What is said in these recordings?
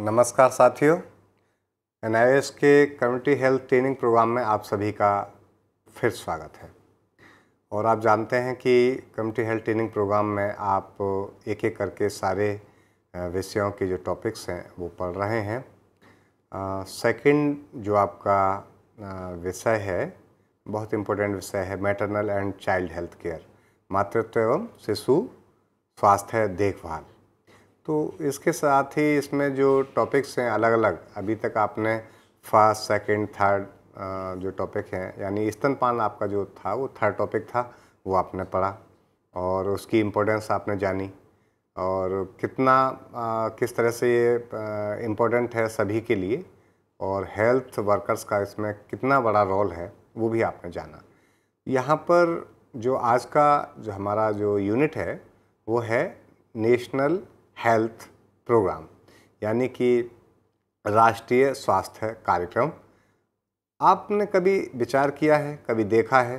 नमस्कार साथियों एन के कम्युनिटी हेल्थ ट्रेनिंग प्रोग्राम में आप सभी का फिर स्वागत है और आप जानते हैं कि कम्युनिटी हेल्थ ट्रेनिंग प्रोग्राम में आप एक एक करके सारे विषयों के जो टॉपिक्स हैं वो पढ़ रहे हैं सेकंड जो आपका विषय है बहुत इम्पोर्टेंट विषय है maternal and child health care मातृत्व एवं शिशु स्वास्थ्य देखभाल तो इसके साथ ही इसमें जो टॉपिक्स हैं अलग अलग अभी तक आपने फर्स्ट सेकंड थर्ड जो टॉपिक हैं यानी स्तनपान आपका जो था वो थर्ड टॉपिक था वो आपने पढ़ा और उसकी इम्पोर्टेंस आपने जानी और कितना आ, किस तरह से ये इम्पोर्टेंट है सभी के लिए और हेल्थ वर्कर्स का इसमें कितना बड़ा रोल है वो भी आपने जाना यहाँ पर जो आज का जो हमारा जो यूनिट है वो है नेशनल हेल्थ प्रोग्राम यानी कि राष्ट्रीय स्वास्थ्य कार्यक्रम आपने कभी विचार किया है कभी देखा है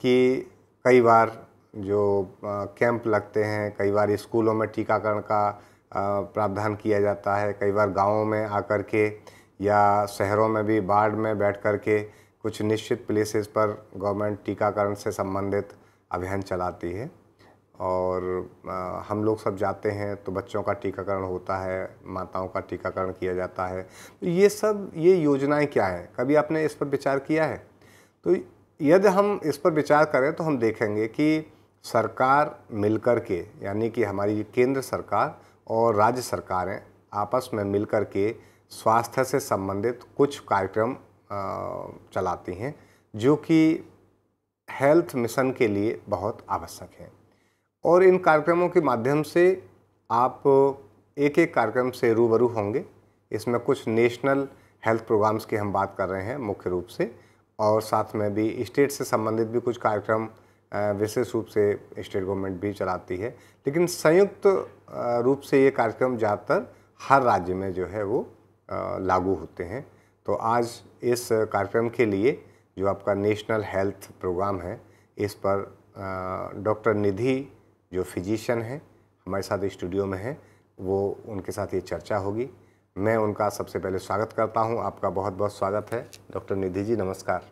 कि कई बार जो कैंप लगते हैं कई बार स्कूलों में टीकाकरण का प्रावधान किया जाता है कई बार गांवों में आकर के या शहरों में भी वार्ड में बैठ कर के कुछ निश्चित प्लेसेस पर गवर्नमेंट टीकाकरण से संबंधित अभियान चलाती है और आ, हम लोग सब जाते हैं तो बच्चों का टीकाकरण होता है माताओं का टीकाकरण किया जाता है तो ये सब ये योजनाएं क्या हैं कभी आपने इस पर विचार किया है तो यदि हम इस पर विचार करें तो हम देखेंगे कि सरकार मिलकर के यानी कि हमारी केंद्र सरकार और राज्य सरकारें आपस में मिलकर के स्वास्थ्य से संबंधित कुछ कार्यक्रम चलाती हैं जो कि हेल्थ मिशन के लिए बहुत आवश्यक हैं और इन कार्यक्रमों के माध्यम से आप एक एक कार्यक्रम से रूबरू होंगे इसमें कुछ नेशनल हेल्थ प्रोग्राम्स की हम बात कर रहे हैं मुख्य रूप से और साथ में भी स्टेट से संबंधित भी कुछ कार्यक्रम विशेष रूप से स्टेट गवर्नमेंट भी चलाती है लेकिन संयुक्त रूप से ये कार्यक्रम ज़्यादातर हर राज्य में जो है वो लागू होते हैं तो आज इस कार्यक्रम के लिए जो आपका नेशनल हेल्थ प्रोग्राम है इस पर डॉक्टर निधि जो फिजिशियन हैं हमारे साथ स्टूडियो में हैं वो उनके साथ ये चर्चा होगी मैं उनका सबसे पहले स्वागत करता हूँ आपका बहुत बहुत स्वागत है डॉक्टर निधि जी नमस्कार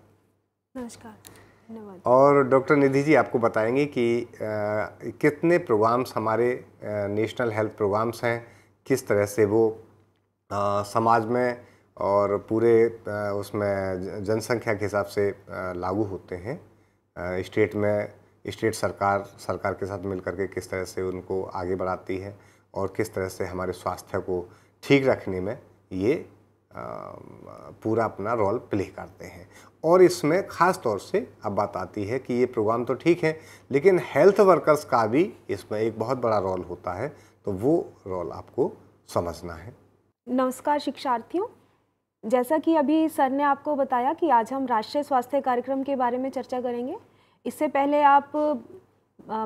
नमस्कार और डॉक्टर निधि जी आपको बताएंगे कि आ, कितने प्रोग्राम्स हमारे नेशनल हेल्थ प्रोग्राम्स हैं किस तरह से वो आ, समाज में और पूरे आ, उसमें जनसंख्या के हिसाब से लागू होते हैं स्टेट में स्टेट सरकार सरकार के साथ मिल करके किस तरह से उनको आगे बढ़ाती है और किस तरह से हमारे स्वास्थ्य को ठीक रखने में ये पूरा अपना रोल प्ले करते हैं और इसमें ख़ास तौर से अब बात आती है कि ये प्रोग्राम तो ठीक है लेकिन हेल्थ वर्कर्स का भी इसमें एक बहुत बड़ा रोल होता है तो वो रोल आपको समझना है नमस्कार शिक्षार्थियों जैसा कि अभी सर ने आपको बताया कि आज हम राष्ट्रीय स्वास्थ्य कार्यक्रम के बारे में चर्चा करेंगे इससे पहले आप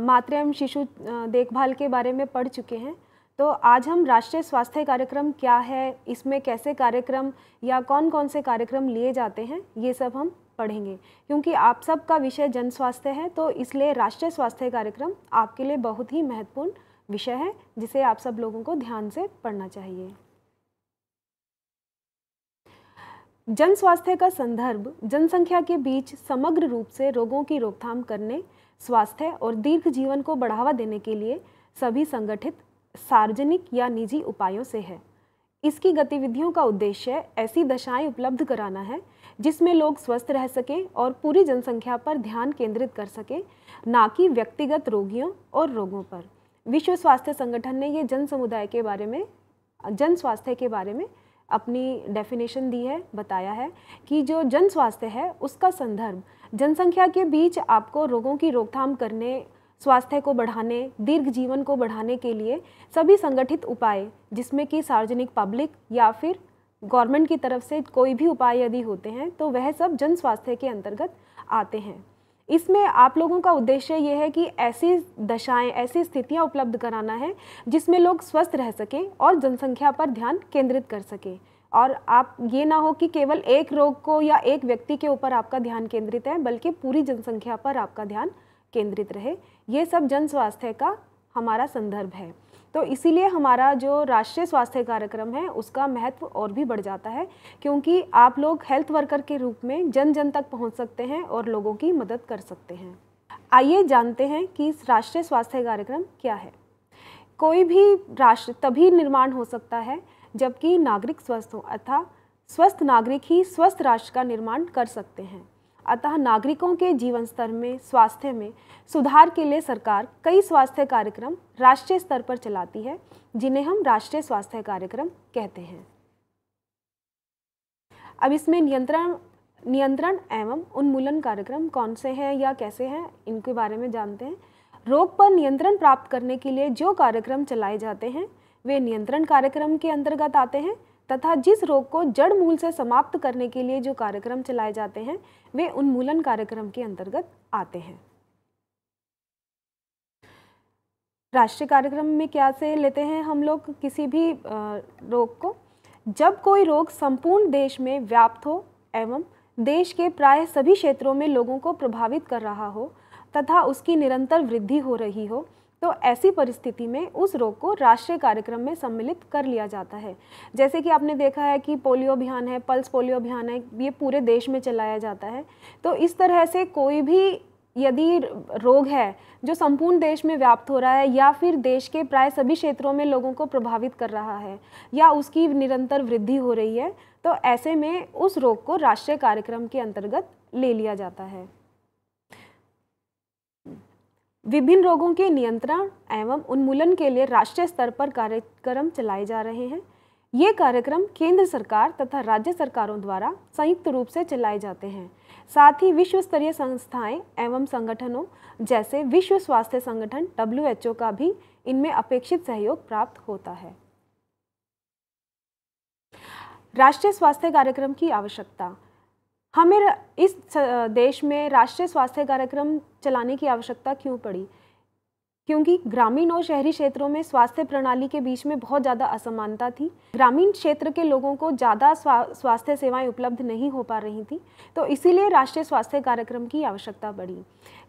मातृ एवं शिशु देखभाल के बारे में पढ़ चुके हैं तो आज हम राष्ट्रीय स्वास्थ्य कार्यक्रम क्या है इसमें कैसे कार्यक्रम या कौन कौन से कार्यक्रम लिए जाते हैं ये सब हम पढ़ेंगे क्योंकि आप सब का विषय जन स्वास्थ्य है तो इसलिए राष्ट्रीय स्वास्थ्य कार्यक्रम आपके लिए बहुत ही महत्वपूर्ण विषय है जिसे आप सब लोगों को ध्यान से पढ़ना चाहिए जन स्वास्थ्य का संदर्भ जनसंख्या के बीच समग्र रूप से रोगों की रोकथाम करने स्वास्थ्य और दीर्घ जीवन को बढ़ावा देने के लिए सभी संगठित सार्वजनिक या निजी उपायों से है इसकी गतिविधियों का उद्देश्य ऐसी दशाएं उपलब्ध कराना है जिसमें लोग स्वस्थ रह सकें और पूरी जनसंख्या पर ध्यान केंद्रित कर सकें ना कि व्यक्तिगत रोगियों और रोगों पर विश्व स्वास्थ्य संगठन ने ये जन समुदाय के बारे में जन स्वास्थ्य के बारे में अपनी डेफिनेशन दी है बताया है कि जो जन स्वास्थ्य है उसका संदर्भ जनसंख्या के बीच आपको रोगों की रोकथाम करने स्वास्थ्य को बढ़ाने दीर्घ जीवन को बढ़ाने के लिए सभी संगठित उपाय जिसमें कि सार्वजनिक पब्लिक या फिर गवर्नमेंट की तरफ से कोई भी उपाय यदि होते हैं तो वह सब जन स्वास्थ्य के अंतर्गत आते हैं इसमें आप लोगों का उद्देश्य ये है कि ऐसी दशाएं ऐसी स्थितियां उपलब्ध कराना है जिसमें लोग स्वस्थ रह सकें और जनसंख्या पर ध्यान केंद्रित कर सकें और आप ये ना हो कि केवल एक रोग को या एक व्यक्ति के ऊपर आपका ध्यान केंद्रित है बल्कि पूरी जनसंख्या पर आपका ध्यान केंद्रित रहे ये सब जन स्वास्थ्य का हमारा संदर्भ है तो इसीलिए हमारा जो राष्ट्रीय स्वास्थ्य कार्यक्रम है उसका महत्व और भी बढ़ जाता है क्योंकि आप लोग हेल्थ वर्कर के रूप में जन जन तक पहुँच सकते हैं और लोगों की मदद कर सकते हैं आइए जानते हैं कि राष्ट्रीय स्वास्थ्य कार्यक्रम क्या है कोई भी राष्ट्र तभी निर्माण हो सकता है जबकि नागरिक स्वस्थ हो अर्थात स्वस्थ नागरिक ही स्वस्थ राष्ट्र का निर्माण कर सकते हैं अतः नागरिकों के जीवन स्तर में स्वास्थ्य में सुधार के लिए सरकार कई स्वास्थ्य कार्यक्रम राष्ट्रीय स्तर पर चलाती है जिन्हें हम राष्ट्रीय स्वास्थ्य कार्यक्रम कहते हैं अब इसमें नियंत्रण नियंत्रण एवं उन्मूलन कार्यक्रम कौन से हैं या कैसे हैं इनके बारे में जानते हैं रोग पर नियंत्रण प्राप्त करने के लिए जो कार्यक्रम चलाए जाते हैं वे नियंत्रण कार्यक्रम के अंतर्गत आते हैं तथा जिस रोग को जड़ मूल से समाप्त करने के लिए जो कार्यक्रम चलाए जाते हैं वे उन्मूलन कार्यक्रम के अंतर्गत आते हैं राष्ट्रीय कार्यक्रम में क्या से लेते हैं हम लोग किसी भी रोग को जब कोई रोग संपूर्ण देश में व्याप्त हो एवं देश के प्राय सभी क्षेत्रों में लोगों को प्रभावित कर रहा हो तथा उसकी निरंतर वृद्धि हो रही हो तो ऐसी परिस्थिति में उस रोग को राष्ट्रीय कार्यक्रम में सम्मिलित कर लिया जाता है जैसे कि आपने देखा है कि पोलियो अभियान है पल्स पोलियो अभियान है ये पूरे देश में चलाया जाता है तो इस तरह से कोई भी यदि रोग है जो संपूर्ण देश में व्याप्त हो रहा है या फिर देश के प्राय सभी क्षेत्रों में लोगों को प्रभावित कर रहा है या उसकी निरंतर वृद्धि हो रही है तो ऐसे में उस रोग को राष्ट्रीय कार्यक्रम के अंतर्गत ले लिया जाता है विभिन्न रोगों के नियंत्रण एवं उन्मूलन के लिए राष्ट्रीय स्तर पर कार्यक्रम चलाए जा रहे हैं ये कार्यक्रम केंद्र सरकार तथा राज्य सरकारों द्वारा संयुक्त रूप से चलाए जाते हैं साथ ही विश्व स्तरीय संस्थाएं एवं संगठनों जैसे विश्व स्वास्थ्य संगठन डब्ल्यू का भी इनमें अपेक्षित सहयोग प्राप्त होता है राष्ट्रीय स्वास्थ्य कार्यक्रम की आवश्यकता हमें इस देश में राष्ट्रीय स्वास्थ्य कार्यक्रम चलाने की आवश्यकता क्यों पड़ी क्योंकि ग्रामीण और शहरी क्षेत्रों में स्वास्थ्य प्रणाली के बीच में बहुत ज़्यादा असमानता थी ग्रामीण क्षेत्र के लोगों को ज़्यादा स्वा, स्वास्थ्य सेवाएं उपलब्ध नहीं हो पा रही थी तो इसीलिए राष्ट्रीय स्वास्थ्य कार्यक्रम की आवश्यकता पड़ी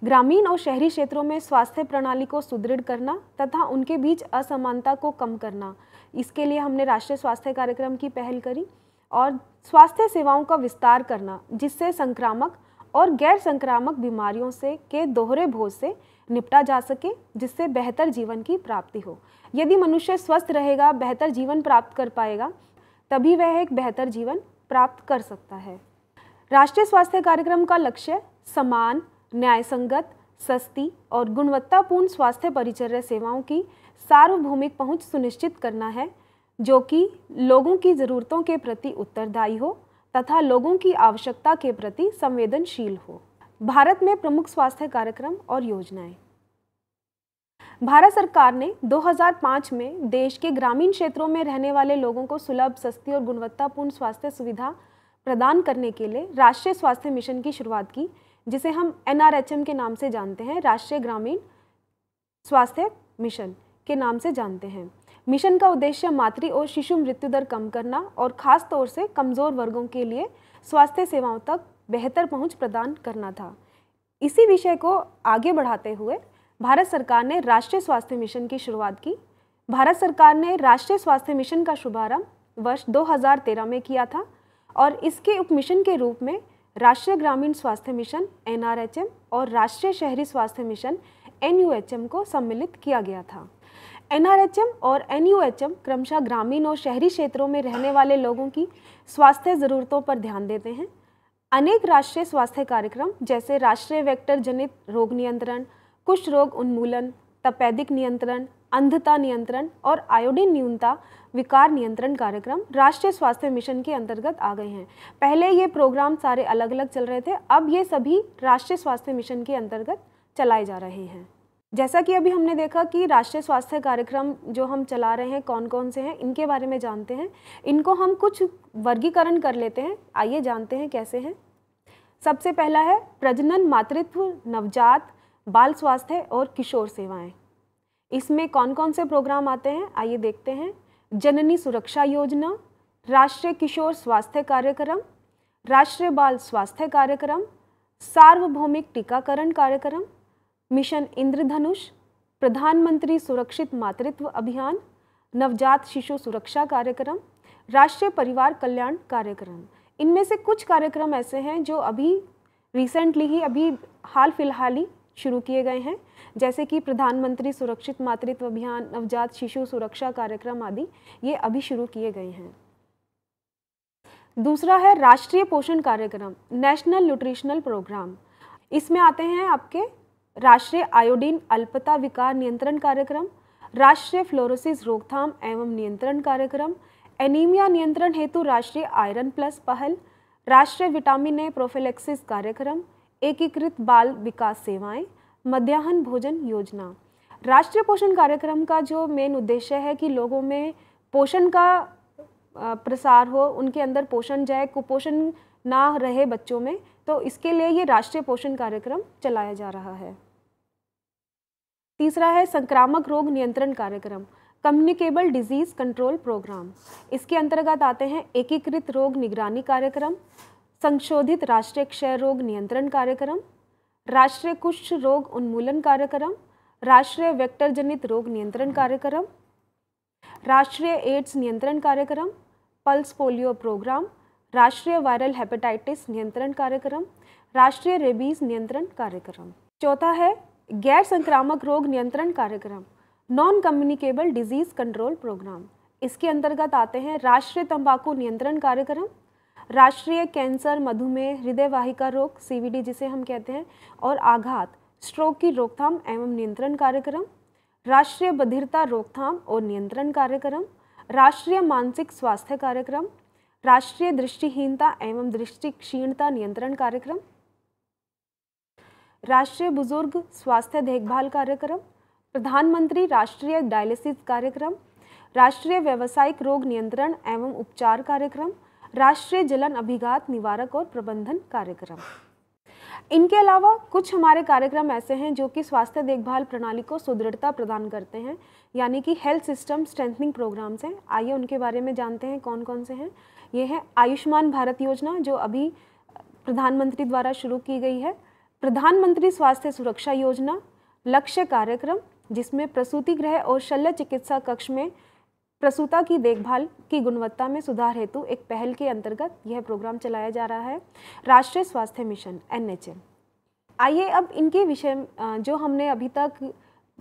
ग्रामीण और शहरी क्षेत्रों में स्वास्थ्य प्रणाली को सुदृढ़ करना तथा उनके बीच असमानता को कम करना इसके लिए हमने राष्ट्रीय स्वास्थ्य कार्यक्रम की पहल करी और स्वास्थ्य सेवाओं का विस्तार करना जिससे संक्रामक और गैर संक्रामक बीमारियों से के दोहरे भोज से निपटा जा सके जिससे बेहतर जीवन की प्राप्ति हो यदि मनुष्य स्वस्थ रहेगा बेहतर जीवन प्राप्त कर पाएगा तभी वह एक बेहतर जीवन प्राप्त कर सकता है राष्ट्रीय स्वास्थ्य कार्यक्रम का लक्ष्य समान न्यायसंगत सस्ती और गुणवत्तापूर्ण स्वास्थ्य परिचर्या सेवाओं की सार्वभौमिक पहुंच सुनिश्चित करना है जो कि लोगों की ज़रूरतों के प्रति उत्तरदायी हो तथा लोगों की आवश्यकता के प्रति संवेदनशील हो भारत में प्रमुख स्वास्थ्य कार्यक्रम और योजनाएं भारत सरकार ने 2005 में देश के ग्रामीण क्षेत्रों में रहने वाले लोगों को सुलभ सस्ती और गुणवत्तापूर्ण स्वास्थ्य सुविधा प्रदान करने के लिए राष्ट्रीय स्वास्थ्य मिशन की शुरुआत की जिसे हम एन के नाम से जानते हैं राष्ट्रीय ग्रामीण स्वास्थ्य मिशन के नाम से जानते हैं मिशन का उद्देश्य मातृ और शिशु मृत्यु दर कम करना और खास तौर से कमज़ोर वर्गों के लिए स्वास्थ्य सेवाओं तक बेहतर पहुंच प्रदान करना था इसी विषय को आगे बढ़ाते हुए भारत सरकार ने राष्ट्रीय स्वास्थ्य मिशन की शुरुआत की भारत सरकार ने राष्ट्रीय स्वास्थ्य मिशन का शुभारंभ वर्ष 2013 में किया था और इसके उप मिशन के रूप में राष्ट्रीय ग्रामीण स्वास्थ्य मिशन एन और राष्ट्रीय शहरी स्वास्थ्य मिशन एन को सम्मिलित किया गया था एनआरएचएम और एनयूएचएम क्रमशः ग्रामीण और शहरी क्षेत्रों में रहने वाले लोगों की स्वास्थ्य ज़रूरतों पर ध्यान देते हैं अनेक राष्ट्रीय स्वास्थ्य कार्यक्रम जैसे राष्ट्रीय वेक्टर जनित रोग नियंत्रण कुष्ठ रोग उन्मूलन तपैदिक नियंत्रण अंधता नियंत्रण और आयोडीन न्यूनता विकार नियंत्रण कार्यक्रम राष्ट्रीय स्वास्थ्य मिशन के अंतर्गत आ गए हैं पहले ये प्रोग्राम सारे अलग अलग चल रहे थे अब ये सभी राष्ट्रीय स्वास्थ्य मिशन के अंतर्गत चलाए जा रहे हैं जैसा कि अभी हमने देखा कि राष्ट्रीय स्वास्थ्य कार्यक्रम जो हम चला रहे हैं कौन कौन से हैं इनके बारे में जानते हैं इनको हम कुछ वर्गीकरण कर लेते हैं आइए जानते हैं कैसे हैं सबसे पहला है प्रजनन मातृत्व नवजात बाल स्वास्थ्य और किशोर सेवाएं इसमें कौन कौन से प्रोग्राम आते हैं आइए देखते हैं जननी सुरक्षा योजना राष्ट्रीय किशोर स्वास्थ्य कार्यक्रम राष्ट्रीय बाल स्वास्थ्य कार्यक्रम सार्वभौमिक टीकाकरण कार्यक्रम मिशन इंद्रधनुष प्रधानमंत्री सुरक्षित मातृत्व अभियान नवजात शिशु सुरक्षा कार्यक्रम राष्ट्रीय परिवार कल्याण कार्यक्रम इनमें से कुछ कार्यक्रम ऐसे हैं जो अभी रिसेंटली ही अभी हाल फिलहाल ही शुरू किए गए हैं जैसे कि प्रधानमंत्री सुरक्षित मातृत्व अभियान नवजात शिशु सुरक्षा कार्यक्रम आदि ये अभी शुरू किए गए हैं दूसरा है राष्ट्रीय पोषण कार्यक्रम नेशनल न्यूट्रिशनल प्रोग्राम इसमें आते हैं आपके राष्ट्रीय आयोडीन अल्पता विकार नियंत्रण कार्यक्रम राष्ट्रीय फ्लोरोसिस रोकथाम एवं नियंत्रण कार्यक्रम एनीमिया नियंत्रण हेतु राष्ट्रीय आयरन प्लस पहल राष्ट्रीय विटामिन ए प्रोफिलेक्सिस कार्यक्रम एकीकृत बाल विकास सेवाएं मध्याह्न भोजन योजना राष्ट्रीय पोषण कार्यक्रम का जो मेन उद्देश्य है कि लोगों में पोषण का प्रसार हो उनके अंदर पोषण जाए कुपोषण ना रहे बच्चों में तो इसके लिए ये राष्ट्रीय पोषण कार्यक्रम चलाया जा रहा है तीसरा है संक्रामक रोग नियंत्रण कार्यक्रम कम्युनिकेबल डिजीज़ कंट्रोल प्रोग्राम इसके अंतर्गत आते हैं एकीकृत रोग निगरानी कार्यक्रम संशोधित राष्ट्रीय क्षय रोग नियंत्रण कार्यक्रम राष्ट्रीय कुष्ठ रोग उन्मूलन कार्यक्रम राष्ट्रीय वेक्टर जनित रोग नियंत्रण कार्यक्रम राष्ट्रीय एड्स नियंत्रण कार्यक्रम पल्स पोलियो प्रोग्राम राष्ट्रीय वायरल हेपेटाइटिस नियंत्रण कार्यक्रम राष्ट्रीय रेबीज नियंत्रण कार्यक्रम चौथा है गैर संक्रामक रोग नियंत्रण कार्यक्रम non communicable disease control programme इसके अंतर्गत आते हैं राष्ट्रीय तंबाकू नियंत्रण कार्यक्रम राष्ट्रीय कैंसर मधुमेह हृदय वाहिका रोग सी जिसे हम कहते हैं और आघात स्ट्रोक की रोकथाम एवं नियंत्रण कार्यक्रम राष्ट्रीय बधिरता रोकथाम और नियंत्रण कार्यक्रम राष्ट्रीय मानसिक स्वास्थ्य कार्यक्रम राष्ट्रीय दृष्टिहीनता एवं दृष्टि क्षीणता नियंत्रण कार्यक्रम राष्ट्रीय बुजुर्ग स्वास्थ्य देखभाल कार्यक्रम प्रधानमंत्री राष्ट्रीय डायलिसिस कार्यक्रम राष्ट्रीय व्यावसायिक रोग नियंत्रण एवं उपचार कार्यक्रम राष्ट्रीय जलन अभिघात निवारक और प्रबंधन कार्यक्रम इनके अलावा कुछ हमारे कार्यक्रम ऐसे हैं जो कि स्वास्थ्य देखभाल प्रणाली को सुदृढ़ता प्रदान करते हैं यानी कि हेल्थ सिस्टम स्ट्रेंथनिंग प्रोग्राम्स हैं आइए उनके बारे में जानते हैं कौन कौन से हैं ये है आयुष्मान भारत योजना जो अभी प्रधानमंत्री द्वारा शुरू की गई है प्रधानमंत्री स्वास्थ्य सुरक्षा योजना लक्ष्य कार्यक्रम जिसमें प्रसूति गृह और शल्य चिकित्सा कक्ष में प्रसूता की देखभाल की गुणवत्ता में सुधार हेतु एक पहल के अंतर्गत यह प्रोग्राम चलाया जा रहा है राष्ट्रीय स्वास्थ्य मिशन एन आइए अब इनके विषय जो हमने अभी तक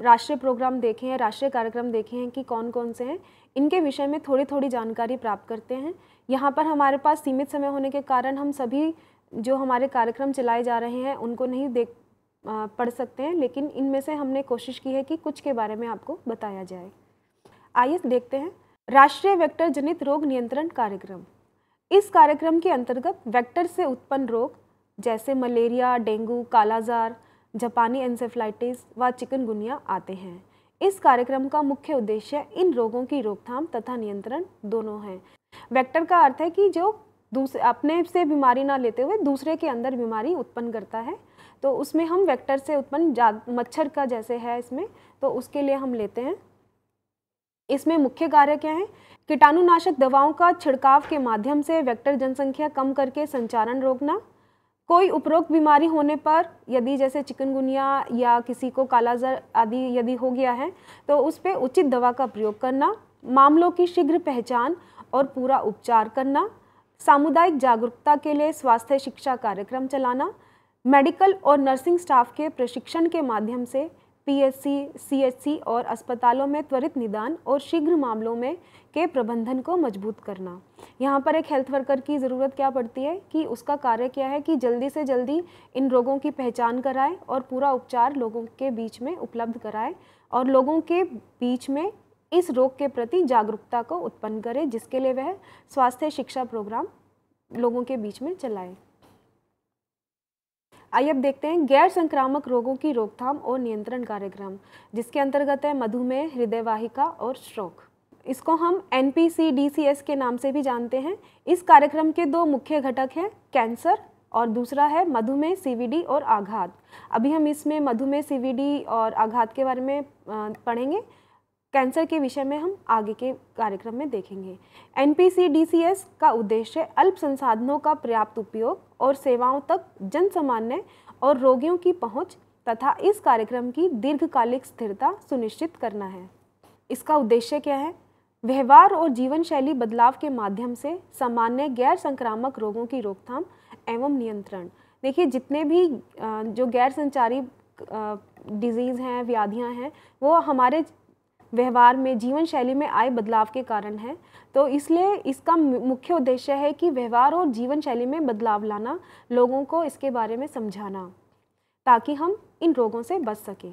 राष्ट्रीय प्रोग्राम देखे हैं राष्ट्रीय कार्यक्रम देखे हैं कि कौन कौन से हैं इनके विषय में थोड़ी थोड़ी जानकारी प्राप्त करते हैं यहाँ पर हमारे पास सीमित समय होने के कारण हम सभी जो हमारे कार्यक्रम चलाए जा रहे हैं उनको नहीं देख पढ़ सकते हैं लेकिन इनमें से हमने कोशिश की है कि कुछ के बारे में आपको बताया जाए आइए देखते हैं राष्ट्रीय वेक्टर जनित रोग नियंत्रण कार्यक्रम इस कार्यक्रम के अंतर्गत वेक्टर से उत्पन्न रोग जैसे मलेरिया डेंगू कालाजार जापानी एंसेफ्लाइटिस व चिकनगुनिया आते हैं इस कार्यक्रम का मुख्य उद्देश्य इन रोगों की रोकथाम तथा नियंत्रण दोनों हैं वेक्टर का अर्थ है कि जो दूसरे अपने से बीमारी ना लेते हुए दूसरे के अंदर बीमारी उत्पन्न करता है तो उसमें हम वेक्टर से उत्पन्न मच्छर का जैसे है इसमें तो उसके लिए हम लेते हैं इसमें मुख्य कार्य क्या है कीटाणुनाशक दवाओं का छिड़काव के माध्यम से वेक्टर जनसंख्या कम करके संचारण रोकना कोई उपरोक्त बीमारी होने पर यदि जैसे चिकनगुनिया या किसी को कालाजर आदि यदि हो गया है तो उस पर उचित दवा का प्रयोग करना मामलों की शीघ्र पहचान और पूरा उपचार करना सामुदायिक जागरूकता के लिए स्वास्थ्य शिक्षा कार्यक्रम चलाना मेडिकल और नर्सिंग स्टाफ के प्रशिक्षण के माध्यम से पीएससी सीएचसी और अस्पतालों में त्वरित निदान और शीघ्र मामलों में के प्रबंधन को मजबूत करना यहाँ पर एक हेल्थ वर्कर की ज़रूरत क्या पड़ती है कि उसका कार्य क्या है कि जल्दी से जल्दी इन रोगों की पहचान कराए और पूरा उपचार लोगों के बीच में उपलब्ध कराए और लोगों के बीच में इस रोग के प्रति जागरूकता को उत्पन्न करें जिसके लिए वह स्वास्थ्य शिक्षा प्रोग्राम लोगों के बीच में चलाएं आइए अब देखते हैं गैर संक्रामक रोगों की रोकथाम और नियंत्रण कार्यक्रम जिसके अंतर्गत है मधुमेह हृदयवाहिका और स्ट्रोक इसको हम एन के नाम से भी जानते हैं इस कार्यक्रम के दो मुख्य घटक हैं कैंसर और दूसरा है मधुमेह सी और आघात अभी हम इसमें मधुमेह सी और आघात के बारे में पढ़ेंगे कैंसर के विषय में हम आगे के कार्यक्रम में देखेंगे एन का उद्देश्य अल्प संसाधनों का पर्याप्त उपयोग और सेवाओं तक जन सामान्य और रोगियों की पहुंच तथा इस कार्यक्रम की दीर्घकालिक स्थिरता सुनिश्चित करना है इसका उद्देश्य क्या है व्यवहार और जीवन शैली बदलाव के माध्यम से सामान्य गैर संक्रामक रोगों की रोकथाम एवं नियंत्रण देखिए जितने भी जो गैर संचारी डिजीज़ हैं व्याधियां हैं वो हमारे व्यवहार में जीवन शैली में आए बदलाव के कारण है तो इसलिए इसका मुख्य उद्देश्य है कि व्यवहार और जीवन शैली में बदलाव लाना लोगों को इसके बारे में समझाना ताकि हम इन रोगों से बच सकें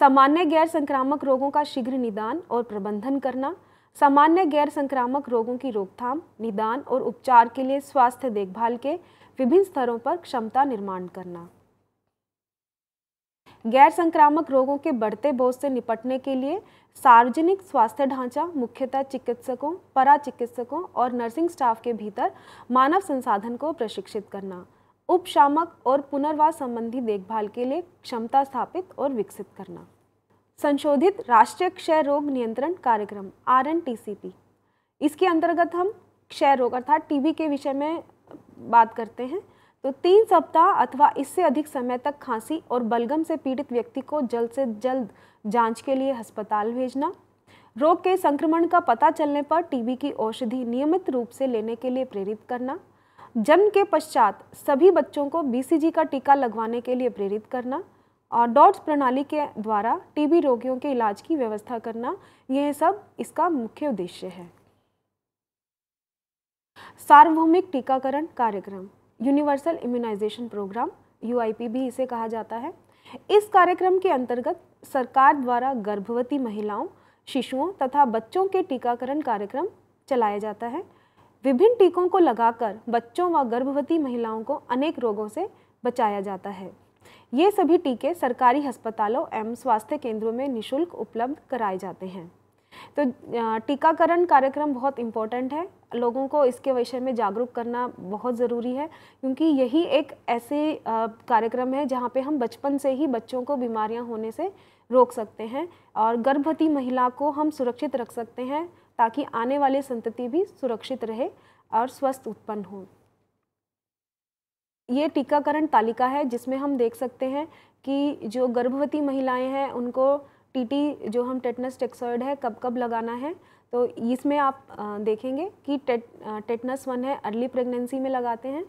सामान्य गैर संक्रामक रोगों का शीघ्र निदान और प्रबंधन करना सामान्य गैर संक्रामक रोगों की रोकथाम निदान और उपचार के लिए स्वास्थ्य देखभाल के विभिन्न स्तरों पर क्षमता निर्माण करना गैर संक्रामक रोगों के बढ़ते बोझ से निपटने के लिए सार्वजनिक स्वास्थ्य ढांचा मुख्यतः चिकित्सकों परा चिकित्सकों और नर्सिंग स्टाफ के भीतर मानव संसाधन को प्रशिक्षित करना उपशामक और पुनर्वास संबंधी देखभाल के लिए क्षमता स्थापित और विकसित करना संशोधित राष्ट्रीय क्षय रोग नियंत्रण कार्यक्रम आर इसके अंतर्गत हम क्षय रोग अर्थात टीबी के विषय में बात करते हैं तो तीन सप्ताह अथवा इससे अधिक समय तक खांसी और बलगम से पीड़ित व्यक्ति को जल्द से जल्द जांच के लिए अस्पताल भेजना रोग के संक्रमण का पता चलने पर टीबी की औषधि नियमित रूप से लेने के लिए प्रेरित करना जन्म के पश्चात सभी बच्चों को बीसीजी का टीका लगवाने के लिए प्रेरित करना और डॉट्स प्रणाली के द्वारा टीबी रोगियों के इलाज की व्यवस्था करना यह सब इसका मुख्य उद्देश्य है सार्वभौमिक टीकाकरण कार्यक्रम यूनिवर्सल इम्यूनाइजेशन प्रोग्राम यू भी इसे कहा जाता है इस कार्यक्रम के अंतर्गत सरकार द्वारा गर्भवती महिलाओं शिशुओं तथा बच्चों के टीकाकरण कार्यक्रम चलाया जाता है विभिन्न टीकों को लगाकर बच्चों व गर्भवती महिलाओं को अनेक रोगों से बचाया जाता है ये सभी टीके सरकारी अस्पतालों एवं स्वास्थ्य केंद्रों में निशुल्क उपलब्ध कराए जाते हैं तो टीकाकरण कार्यक्रम बहुत इम्पोर्टेंट है लोगों को इसके विषय में जागरूक करना बहुत ज़रूरी है क्योंकि यही एक ऐसे कार्यक्रम है जहाँ पे हम बचपन से ही बच्चों को बीमारियाँ होने से रोक सकते हैं और गर्भवती महिला को हम सुरक्षित रख सकते हैं ताकि आने वाली संतति भी सुरक्षित रहे और स्वस्थ उत्पन्न हो ये टीकाकरण तालिका है जिसमें हम देख सकते हैं कि जो गर्भवती महिलाएं हैं उनको टीटी जो हम टेटनस टेक्सॉइड है कब कब लगाना है तो इसमें आप देखेंगे कि टेट टेटनस वन है अर्ली प्रेगनेंसी में लगाते हैं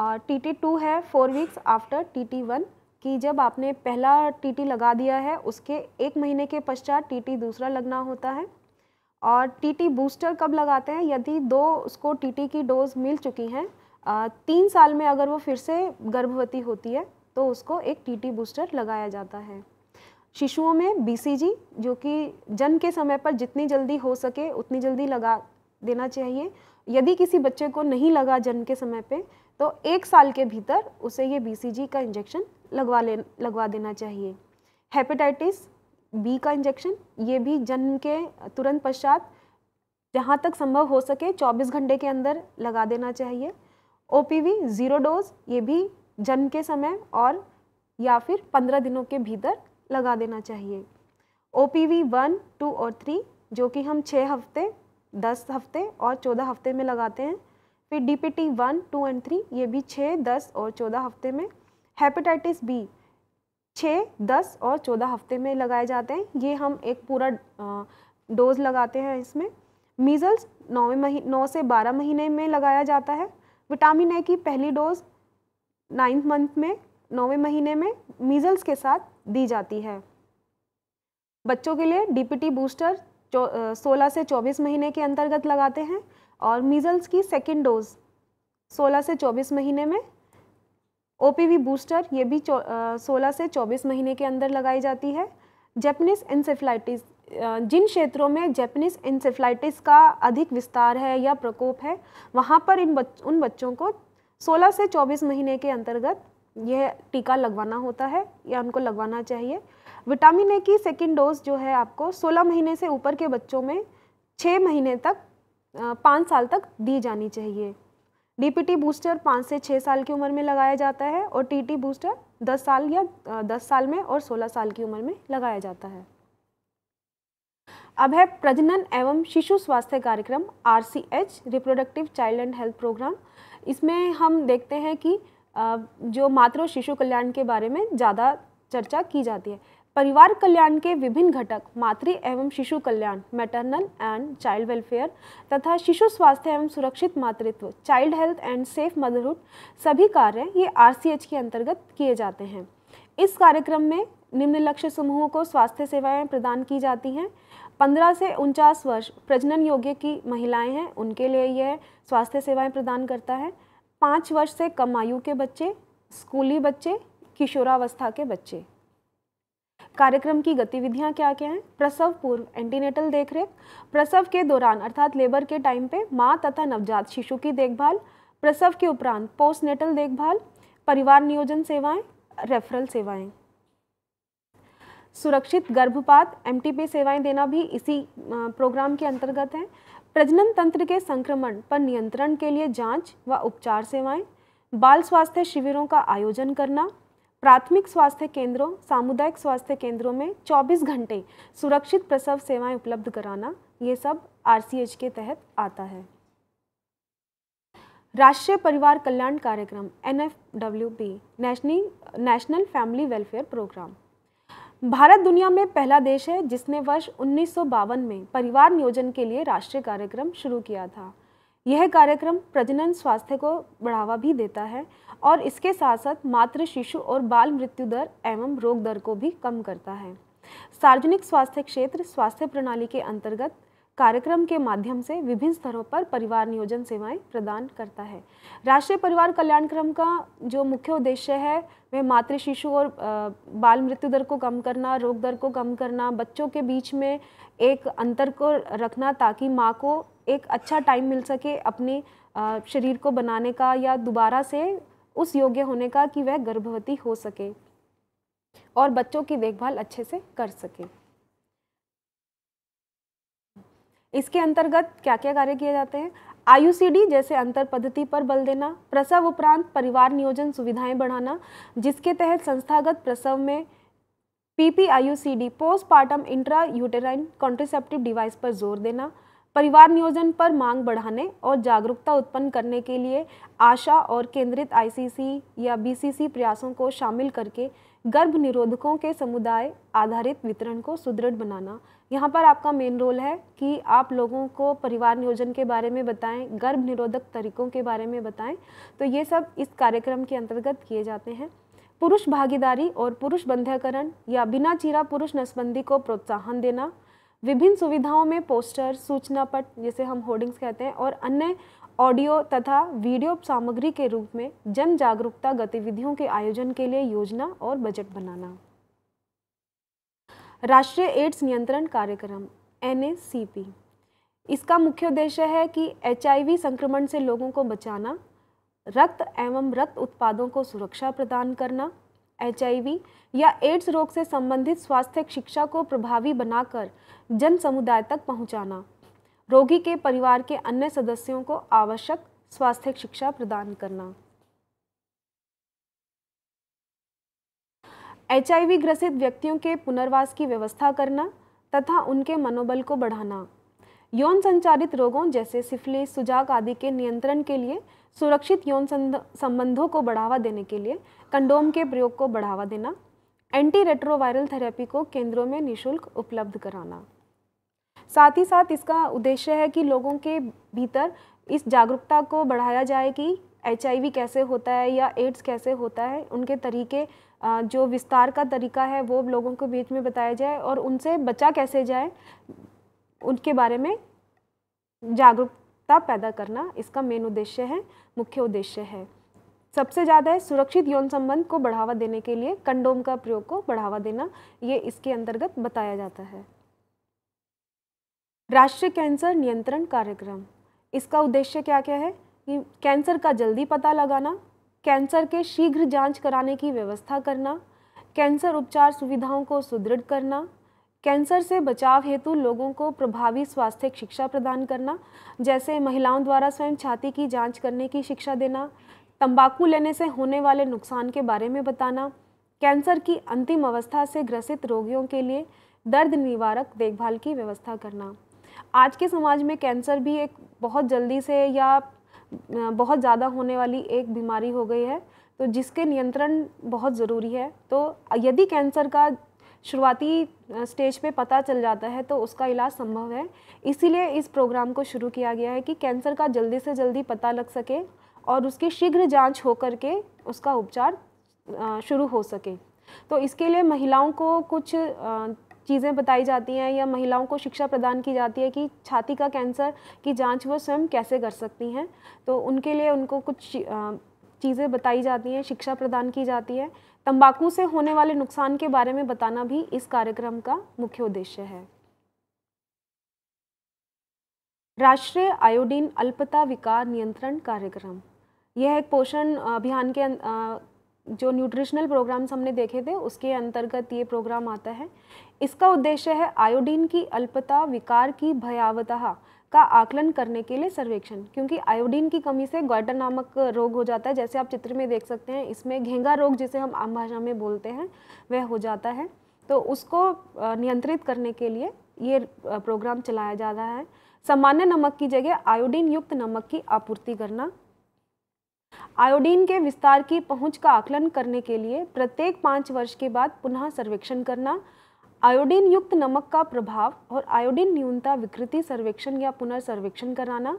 और टी टी टू है four weeks after T T one कि जब आपने पहला टी टी लगा दिया है उसके एक महीने के पश्चात टी टी दूसरा लगना होता है और टी टी बूस्टर कब लगाते हैं यदि दो उसको टी टी की डोज मिल चुकी हैं तीन साल में अगर वो फिर से गर्भवती होती है तो उसको एक टी टी बूस्टर लगाया जाता है शिशुओं में बीसीजी जो कि जन्म के समय पर जितनी जल्दी हो सके उतनी जल्दी लगा देना चाहिए यदि किसी बच्चे को नहीं लगा जन्म के समय पे तो एक साल के भीतर उसे ये बीसीजी का इंजेक्शन लगवा ले लगवा देना चाहिए हेपेटाइटिस बी का इंजेक्शन ये भी जन्म के तुरंत पश्चात जहाँ तक संभव हो सके 24 घंटे के अंदर लगा देना चाहिए ओ ज़ीरो डोज ये भी जन्म के समय और या फिर 15 दिनों के भीतर लगा देना चाहिए O P V one two और थ्री जो कि हम छः हफ्ते दस हफ्ते और चौदह हफ्ते में लगाते हैं फिर D P T one two and three ये भी छः दस और चौदह हफ्ते में हेपेटाइटिस बी छः दस और चौदह हफ्ते में लगाए जाते हैं ये हम एक पूरा डोज लगाते हैं इसमें मीज़ल्स नौवें महीने नौ से बारह महीने में लगाया जाता है विटामिन ए की पहली डोज नाइन्थ मंथ में नौवें महीने में मीज़ल्स के साथ दी जाती है बच्चों के लिए डीपीटी बूस्टर सोलह से चौबीस महीने के अंतर्गत लगाते हैं और मीज़ल्स की सेकेंड डोज सोलह से चौबीस महीने में ओपीवी बूस्टर ये भी सोलह से चौबीस महीने के अंदर लगाई जाती है जैपनीज़ इंसेफ्लाइटिस जिन क्षेत्रों में जैपनीज़ इंसेफ्लाइटिस का अधिक विस्तार है या प्रकोप है वहाँ पर इन बच, उन बच्चों को 16 से 24 महीने के अंतर्गत यह टीका लगवाना होता है या उनको लगवाना चाहिए विटामिन ए की सेकेंड डोज जो है आपको 16 महीने से ऊपर के बच्चों में 6 महीने तक पाँच साल तक दी जानी चाहिए डीपीटी बूस्टर पाँच से छः साल की उम्र में लगाया जाता है और टीटी बूस्टर दस साल या दस साल में और सोलह साल की उम्र में लगाया जाता है अब है प्रजनन एवं शिशु स्वास्थ्य कार्यक्रम R C H reproductive child and health programme इसमें हम देखते हैं कि जो मातृ शिशु कल्याण के बारे में ज़्यादा चर्चा की जाती है परिवार कल्याण के विभिन्न घटक मातृ एवं शिशु कल्याण मैटरनल एंड चाइल्ड वेलफेयर तथा शिशु स्वास्थ्य एवं सुरक्षित मातृत्व child health and safe motherhood सभी कार्य ये आर के अंतर्गत किए जाते हैं इस कार्यक्रम में निम्न लक्ष्य समूहों को स्वास्थ्य सेवाएं प्रदान की जाती हैं 15 से उनचास वर्ष प्रजनन योग्य की महिलाएं हैं उनके लिए यह स्वास्थ्य सेवाएं प्रदान करता है पाँच वर्ष से कम आयु के बच्चे स्कूली बच्चे किशोरावस्था के बच्चे कार्यक्रम की गतिविधियां क्या क्या हैं प्रसव पूर्व एंटीनेटल देखरेख प्रसव के दौरान अर्थात लेबर के टाइम पे माँ तथा नवजात शिशु की देखभाल प्रसव के उपरांत पोस्टनेटल देखभाल परिवार नियोजन सेवाएं रेफरल सेवाएं सुरक्षित गर्भपात एमटीपी सेवाएं देना भी इसी प्रोग्राम के अंतर्गत है प्रजनन तंत्र के संक्रमण पर नियंत्रण के लिए जांच व उपचार सेवाएं, बाल स्वास्थ्य शिविरों का आयोजन करना प्राथमिक स्वास्थ्य केंद्रों सामुदायिक स्वास्थ्य केंद्रों में 24 घंटे सुरक्षित प्रसव सेवाएं उपलब्ध कराना ये सब आरसीएच के तहत आता है राष्ट्रीय परिवार कल्याण कार्यक्रम N national national family welfare programme Bharat दुनिया में पहला देश है जिसने वर्ष उन्नीस में परिवार नियोजन के लिए राष्ट्रीय कार्यक्रम शुरू किया था यह कार्यक्रम प्रजनन स्वास्थ्य को बढ़ावा भी देता है और इसके साथ साथ मातृ शिशु और बाल मृत्यु दर एवं रोग दर को भी कम करता है सार्वजनिक स्वास्थ्य क्षेत्र स्वास्थ्य प्रणाली के अंतर्गत कार्यक्रम के माध्यम से विभिन्न स्तरों पर परिवार नियोजन सेवाएं प्रदान करता है राष्ट्रीय परिवार कल्याण क्रम का जो मुख्य उद्देश्य है वह मातृ शिशु और बाल मृत्यु दर को कम करना रोग दर को कम करना बच्चों के बीच में एक अंतर को रखना ताकि माँ को एक अच्छा टाइम मिल सके अपने शरीर को बनाने का या दोबारा से उस योग्य होने का कि वह गर्भवती हो सके और बच्चों की देखभाल अच्छे से कर सके इसके अंतर्गत क्या क्या कार्य किए जाते हैं आयुसीडी जैसे अंतर पद्धति पर बल देना प्रसव उपरांत परिवार नियोजन सुविधाएं बढ़ाना जिसके तहत संस्थागत प्रसव में PPIUCD postpartum intra uterine contraceptive device पर जोर देना परिवार नियोजन पर मांग बढ़ाने और जागरूकता उत्पन्न करने के लिए आशा और केंद्रित आईसीसी या बीसीसी प्रयासों को शामिल करके गर्भ निरोधकों के समुदाय आधारित वितरण को सुदृढ़ बनाना यहाँ पर आपका मेन रोल है कि आप लोगों को परिवार नियोजन के बारे में बताएं गर्भ निरोधक तरीकों के बारे में बताएं तो ये सब इस कार्यक्रम के अंतर्गत किए जाते हैं पुरुष भागीदारी और पुरुष बंध्याकरण या बिना चीरा पुरुष नसबंदी को प्रोत्साहन देना विभिन्न सुविधाओं में पोस्टर सूचना पट जिसे हम होर्डिंग्स कहते हैं और अन्य ऑडियो तथा वीडियो सामग्री के रूप में जन जागरूकता गतिविधियों के आयोजन के लिए योजना और बजट बनाना राष्ट्रीय एड्स नियंत्रण कार्यक्रम एन इसका मुख्य उद्देश्य है कि एच संक्रमण से लोगों को बचाना रक्त एवं रक्त उत्पादों को सुरक्षा प्रदान करना एच या एड्स रोग से संबंधित स्वास्थ्य शिक्षा को प्रभावी बनाकर जन समुदाय तक पहुंचाना रोगी के परिवार के अन्य सदस्यों को आवश्यक स्वास्थ्य शिक्षा प्रदान करना एच ग्रसित व्यक्तियों के पुनर्वास की व्यवस्था करना तथा उनके मनोबल को बढ़ाना यौन संचारित रोगों जैसे सिफिलिस सुजाक आदि के नियंत्रण के लिए सुरक्षित यौन संबंधों को बढ़ावा देने के लिए कंडोम के प्रयोग को बढ़ावा देना एंटी रेट्रोवायरल थेरेपी को केंद्रों में निशुल्क उपलब्ध कराना साथ ही साथ इसका उद्देश्य है कि लोगों के भीतर इस जागरूकता को बढ़ाया जाए कि एच कैसे होता है या एड्स कैसे होता है उनके तरीके जो विस्तार का तरीका है वो लोगों के बीच में बताया जाए और उनसे बचा कैसे जाए उनके बारे में जागरूकता पैदा करना इसका मेन उद्देश्य है मुख्य उद्देश्य है सबसे ज़्यादा है सुरक्षित यौन संबंध को बढ़ावा देने के लिए कंडोम का प्रयोग को बढ़ावा देना ये इसके अंतर्गत बताया जाता है राष्ट्रीय कैंसर नियंत्रण कार्यक्रम इसका उद्देश्य क्या क्या है कि कैंसर का जल्दी पता लगाना कैंसर के शीघ्र जांच कराने की व्यवस्था करना कैंसर उपचार सुविधाओं को सुदृढ़ करना कैंसर से बचाव हेतु लोगों को प्रभावी स्वास्थ्य शिक्षा प्रदान करना जैसे महिलाओं द्वारा स्वयं छाती की जांच करने की शिक्षा देना तंबाकू लेने से होने वाले नुकसान के बारे में बताना कैंसर की अंतिम अवस्था से ग्रसित रोगियों के लिए दर्द निवारक देखभाल की व्यवस्था करना आज के समाज में कैंसर भी एक बहुत जल्दी से या बहुत ज़्यादा होने वाली एक बीमारी हो गई है तो जिसके नियंत्रण बहुत ज़रूरी है तो यदि कैंसर का शुरुआती स्टेज पे पता चल जाता है तो उसका इलाज संभव है इसीलिए इस प्रोग्राम को शुरू किया गया है कि कैंसर का जल्दी से जल्दी पता लग सके और उसकी शीघ्र जांच हो करके उसका उपचार शुरू हो सके तो इसके लिए महिलाओं को कुछ चीज़ें बताई जाती हैं या महिलाओं को शिक्षा प्रदान की जाती है कि छाती का कैंसर की जांच वो स्वयं कैसे कर सकती हैं तो उनके लिए उनको कुछ चीज़ें बताई जाती हैं शिक्षा प्रदान की जाती है तंबाकू से होने वाले नुकसान के बारे में बताना भी इस कार्यक्रम का मुख्य उद्देश्य है राष्ट्रीय आयोडीन अल्पता विकार नियंत्रण कार्यक्रम यह एक पोषण अभियान के अं, जो न्यूट्रिशनल प्रोग्राम्स हमने देखे थे उसके अंतर्गत ये प्रोग्राम आता है इसका उद्देश्य है आयोडीन की अल्पता विकार की भयावता का आकलन करने के लिए सर्वेक्षण क्योंकि आयोडीन की कमी से गॉइटर नामक रोग हो जाता है जैसे आप चित्र में देख सकते हैं इसमें घेंगा रोग जिसे हम आम भाषा में बोलते हैं वह हो जाता है तो उसको नियंत्रित करने के लिए ये प्रोग्राम चलाया जा रहा है सामान्य नमक की जगह आयोडीन युक्त नमक की आपूर्ति करना आयोडीन के विस्तार की पहुंच का आकलन करने के लिए प्रत्येक पाँच वर्ष के बाद पुनः सर्वेक्षण करना आयोडीन युक्त नमक का प्रभाव और आयोडीन न्यूनता विकृति सर्वेक्षण या पुनर्सर्वेक्षण कराना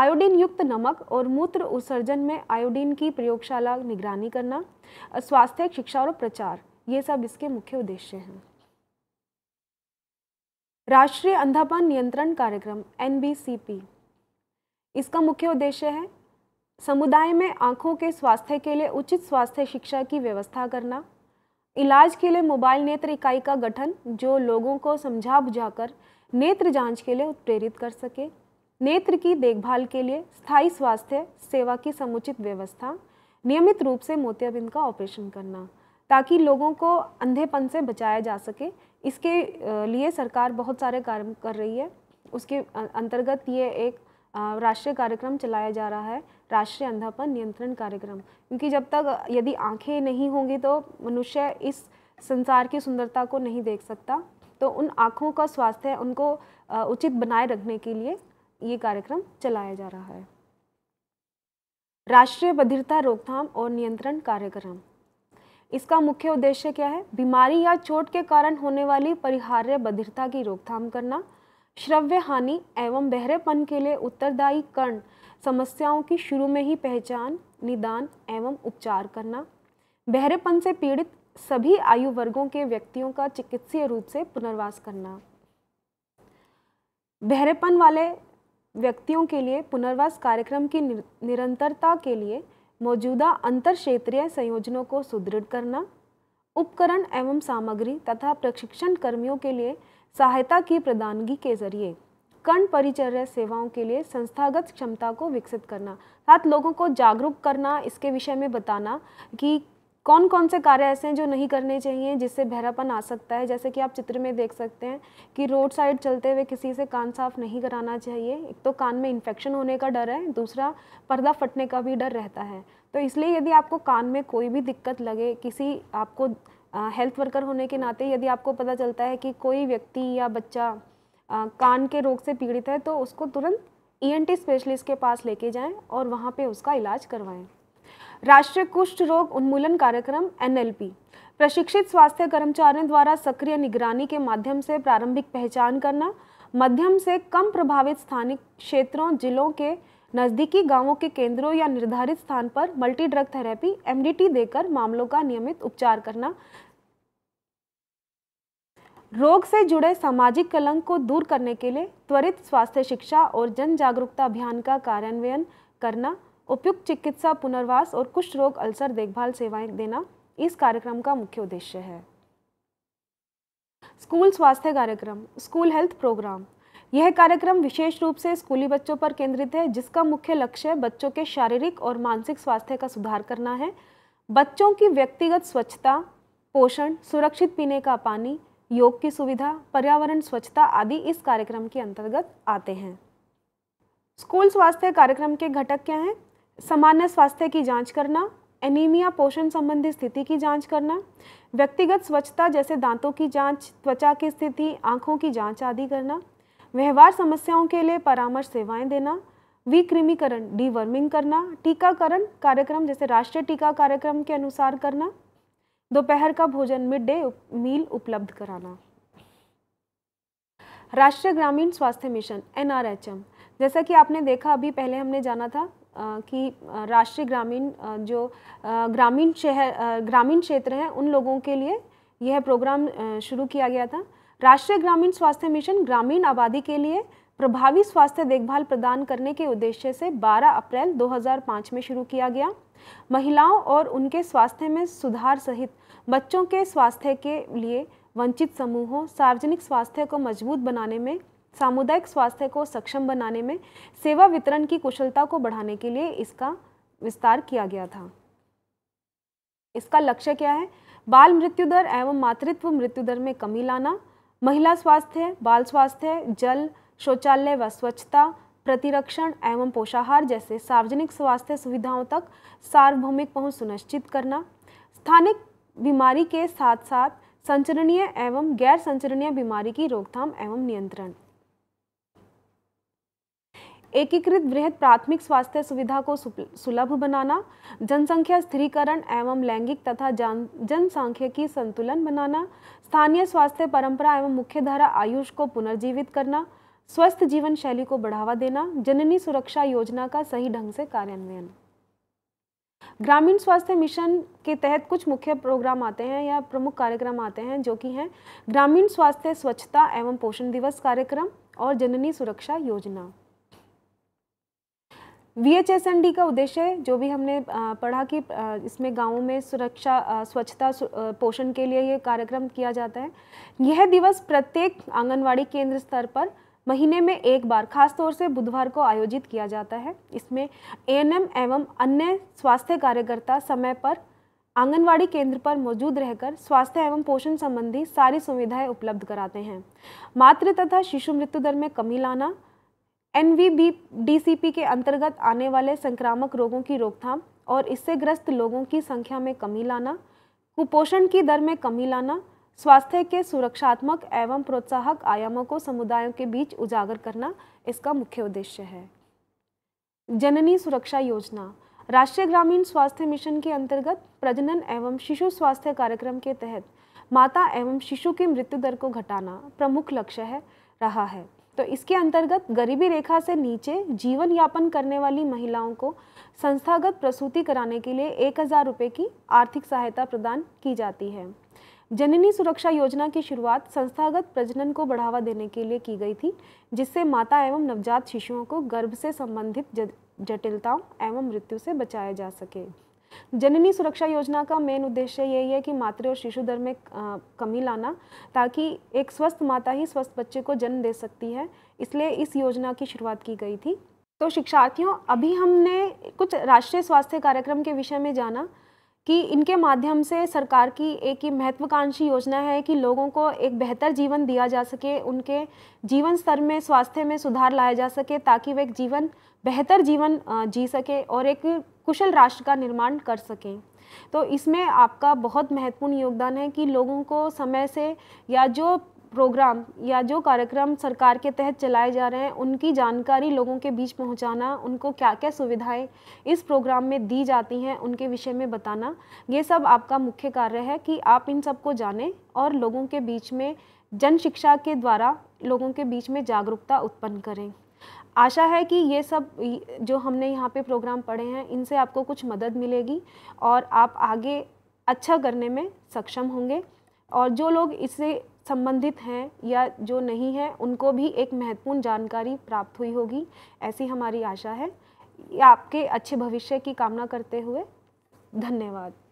आयोडीन युक्त नमक और मूत्र उत्सर्जन में आयोडीन की प्रयोगशाला निगरानी करना स्वास्थ्य शिक्षा और प्रचार ये सब इसके मुख्य उद्देश्य हैं राष्ट्रीय अंधापन नियंत्रण कार्यक्रम एन इसका मुख्य उद्देश्य है समुदाय में आँखों के स्वास्थ्य के लिए उचित स्वास्थ्य शिक्षा की व्यवस्था करना इलाज के लिए मोबाइल नेत्र इकाई का गठन जो लोगों को समझा बुझाकर नेत्र जांच के लिए उत्प्रेरित कर सके नेत्र की देखभाल के लिए स्थायी स्वास्थ्य सेवा की समुचित व्यवस्था नियमित रूप से मोतियाबिंद का ऑपरेशन करना ताकि लोगों को अंधेपन से बचाया जा सके इसके लिए सरकार बहुत सारे कार्य कर रही है उसके अंतर्गत ये एक राष्ट्रीय कार्यक्रम चलाया जा रहा है राष्ट्रीय अंधापन नियंत्रण कार्यक्रम क्योंकि जब तक यदि आंखें नहीं होंगी तो मनुष्य इस संसार की सुंदरता को नहीं देख सकता तो उन आँखों का स्वास्थ्य उनको उचित बनाए रखने के लिए ये कार्यक्रम चलाया जा रहा है राष्ट्रीय बधिरता रोकथाम और नियंत्रण कार्यक्रम इसका मुख्य उद्देश्य क्या है बीमारी या चोट के कारण होने वाली परिहार्य बधिरता की रोकथाम करना श्रव्य हानि एवं बहरेपन के लिए उत्तरदायी कर्ण समस्याओं की शुरू में ही पहचान निदान एवं उपचार करना बहरेपन से पीड़ित सभी आयु वर्गों के व्यक्तियों का चिकित्सीय रूप से पुनर्वास करना बहरेपन वाले व्यक्तियों के लिए पुनर्वास कार्यक्रम की निरंतरता के लिए मौजूदा अंतर क्षेत्रीय संयोजनों को सुदृढ़ करना उपकरण एवं सामग्री तथा प्रशिक्षण कर्मियों के लिए सहायता की प्रदानगी के जरिए कर्ण परिचर्या सेवाओं के लिए संस्थागत क्षमता को विकसित करना साथ लोगों को जागरूक करना इसके विषय में बताना कि कौन कौन से कार्य ऐसे हैं जो नहीं करने चाहिए जिससे बहरापन आ सकता है जैसे कि आप चित्र में देख सकते हैं कि रोड साइड चलते हुए किसी से कान साफ नहीं कराना चाहिए एक तो कान में इन्फेक्शन होने का डर है दूसरा पर्दा फटने का भी डर रहता है तो इसलिए यदि आपको कान में कोई भी दिक्कत लगे किसी आपको हेल्थ वर्कर होने के नाते यदि आपको पता चलता है कि कोई व्यक्ति या बच्चा आ, कान के रोग से पीड़ित है तो उसको तुरंत ई e स्पेशलिस्ट के पास लेके जाएं और वहाँ पे उसका इलाज करवाएं राष्ट्रीय कुष्ठ रोग उन्मूलन कार्यक्रम एनएलपी प्रशिक्षित स्वास्थ्य कर्मचारियों द्वारा सक्रिय निगरानी के माध्यम से प्रारंभिक पहचान करना मध्यम से कम प्रभावित स्थानिक क्षेत्रों जिलों के नज़दीकी गांवों के केंद्रों या निर्धारित स्थान पर मल्टी ड्रग थेरेपी एम देकर मामलों का नियमित उपचार करना रोग से जुड़े सामाजिक कलंक को दूर करने के लिए त्वरित स्वास्थ्य शिक्षा और जन जागरूकता अभियान का कार्यान्वयन करना उपयुक्त चिकित्सा पुनर्वास और कुष्ठ रोग अल्सर देखभाल सेवाएं देना इस कार्यक्रम का मुख्य उद्देश्य है स्कूल स्वास्थ्य कार्यक्रम स्कूल हेल्थ प्रोग्राम यह कार्यक्रम विशेष रूप से स्कूली बच्चों पर केंद्रित है जिसका मुख्य लक्ष्य बच्चों के शारीरिक और मानसिक स्वास्थ्य का सुधार करना है बच्चों की व्यक्तिगत स्वच्छता पोषण सुरक्षित पीने का पानी योग की सुविधा पर्यावरण स्वच्छता आदि इस कार्यक्रम के अंतर्गत आते हैं स्कूल स्वास्थ्य कार्यक्रम के घटक क्या हैं सामान्य स्वास्थ्य की जांच करना एनीमिया पोषण संबंधी स्थिति की जांच करना व्यक्तिगत स्वच्छता जैसे दांतों की जांच त्वचा की स्थिति आँखों की जांच आदि करना व्यवहार समस्याओं के लिए परामर्श सेवाएं देना विकृमीकरण डीवर्मिंग करना टीकाकरण कार्यक्रम जैसे राष्ट्रीय टीका कार्यक्रम के अनुसार करना दोपहर का भोजन मिड डे मील उपलब्ध कराना राष्ट्रीय ग्रामीण स्वास्थ्य मिशन एन जैसा कि आपने देखा अभी पहले हमने जाना था कि राष्ट्रीय ग्रामीण जो ग्रामीण शहर ग्रामीण क्षेत्र हैं उन लोगों के लिए यह प्रोग्राम शुरू किया गया था राष्ट्रीय ग्रामीण स्वास्थ्य मिशन ग्रामीण आबादी के लिए प्रभावी स्वास्थ्य देखभाल प्रदान करने के उद्देश्य से 12 अप्रैल 2005 में शुरू किया गया महिलाओं और उनके स्वास्थ्य में सुधार सहित बच्चों के स्वास्थ्य के लिए वंचित समूहों सार्वजनिक स्वास्थ्य को मजबूत बनाने में सामुदायिक स्वास्थ्य को सक्षम बनाने में सेवा वितरण की कुशलता को बढ़ाने के लिए इसका विस्तार किया गया था इसका लक्ष्य क्या है बाल मृत्यु दर एवं मातृत्व मृत्यु दर में कमी लाना महिला स्वास्थ्य बाल स्वास्थ्य जल शौचालय व स्वच्छता प्रतिरक्षण एवं पोषाहार जैसे सार्वजनिक स्वास्थ्य सुविधाओं तक सार्वभौमिक पहुंच सुनिश्चित करना स्थानिक बीमारी के साथ साथ संचरणीय एवं गैर संचरणीय बीमारी की रोकथाम एवं नियंत्रण एकीकृत वृहद प्राथमिक स्वास्थ्य सुविधा को सुलभ बनाना जनसंख्या स्थिरीकरण एवं लैंगिक तथा की संतुलन बनाना स्थानीय स्वास्थ्य परंपरा एवं मुख्यधारा आयुष को पुनर्जीवित करना स्वस्थ जीवन शैली को बढ़ावा देना जननी सुरक्षा योजना का सही ढंग से कार्यान्वयन ग्रामीण स्वास्थ्य मिशन के तहत कुछ मुख्य प्रोग्राम आते हैं या प्रमुख कार्यक्रम आते हैं जो कि हैं ग्रामीण स्वास्थ्य स्वच्छता एवं पोषण दिवस कार्यक्रम और जननी सुरक्षा योजना वी का उद्देश्य जो भी हमने पढ़ा कि इसमें गाँव में सुरक्षा स्वच्छता पोषण के लिए ये कार्यक्रम किया जाता है यह दिवस प्रत्येक आंगनवाड़ी केंद्र स्तर पर महीने में एक बार खासतौर से बुधवार को आयोजित किया जाता है इसमें एएनएम एवं अन्य स्वास्थ्य कार्यकर्ता समय पर आंगनवाड़ी केंद्र पर मौजूद रहकर स्वास्थ्य एवं पोषण संबंधी सारी सुविधाएं उपलब्ध कराते हैं मातृ तथा शिशु मृत्यु दर में कमी लाना एन वी के अंतर्गत आने वाले संक्रामक रोगों की रोकथाम और इससे ग्रस्त लोगों की संख्या में कमी लाना कुपोषण की दर में कमी लाना स्वास्थ्य के सुरक्षात्मक एवं प्रोत्साहक आयामों को समुदायों के बीच उजागर करना इसका मुख्य उद्देश्य है जननी सुरक्षा योजना राष्ट्रीय ग्रामीण स्वास्थ्य मिशन के अंतर्गत प्रजनन एवं शिशु स्वास्थ्य कार्यक्रम के तहत माता एवं शिशु की मृत्यु दर को घटाना प्रमुख लक्ष्य है रहा है तो इसके अंतर्गत गरीबी रेखा से नीचे जीवन यापन करने वाली महिलाओं को संस्थागत प्रसूति कराने के लिए एक हज़ार रुपये की आर्थिक सहायता प्रदान की जाती है जननी सुरक्षा योजना की शुरुआत संस्थागत प्रजनन को बढ़ावा देने के लिए की गई थी जिससे माता एवं नवजात शिशुओं को गर्भ से संबंधित जटिलताओं एवं मृत्यु से बचाया जा सके जननी सुरक्षा योजना का मेन उद्देश्य यही है कि मातृ और शिशु दर में कमी लाना ताकि एक स्वस्थ माता ही स्वस्थ बच्चे को जन्म दे सकती है इसलिए इस योजना की शुरुआत की गई थी तो शिक्षार्थियों अभी हमने कुछ राष्ट्रीय स्वास्थ्य कार्यक्रम के विषय में जाना कि इनके माध्यम से सरकार की एक ही महत्वाकांक्षी योजना है कि लोगों को एक बेहतर जीवन दिया जा सके उनके जीवन स्तर में स्वास्थ्य में सुधार लाया जा सके ताकि वे एक जीवन बेहतर जीवन जी सके और एक कुशल राष्ट्र का निर्माण कर सकें तो इसमें आपका बहुत महत्वपूर्ण योगदान है कि लोगों को समय से या जो प्रोग्राम या जो कार्यक्रम सरकार के तहत चलाए जा रहे हैं उनकी जानकारी लोगों के बीच पहुंचाना उनको क्या क्या सुविधाएं इस प्रोग्राम में दी जाती हैं उनके विषय में बताना ये सब आपका मुख्य कार्य है कि आप इन सबको जानें और लोगों के बीच में जन शिक्षा के द्वारा लोगों के बीच में जागरूकता उत्पन्न करें आशा है कि ये सब जो हमने यहाँ पे प्रोग्राम पढ़े हैं इनसे आपको कुछ मदद मिलेगी और आप आगे अच्छा करने में सक्षम होंगे और जो लोग इससे संबंधित हैं या जो नहीं है उनको भी एक महत्वपूर्ण जानकारी प्राप्त हुई होगी ऐसी हमारी आशा है आपके अच्छे भविष्य की कामना करते हुए धन्यवाद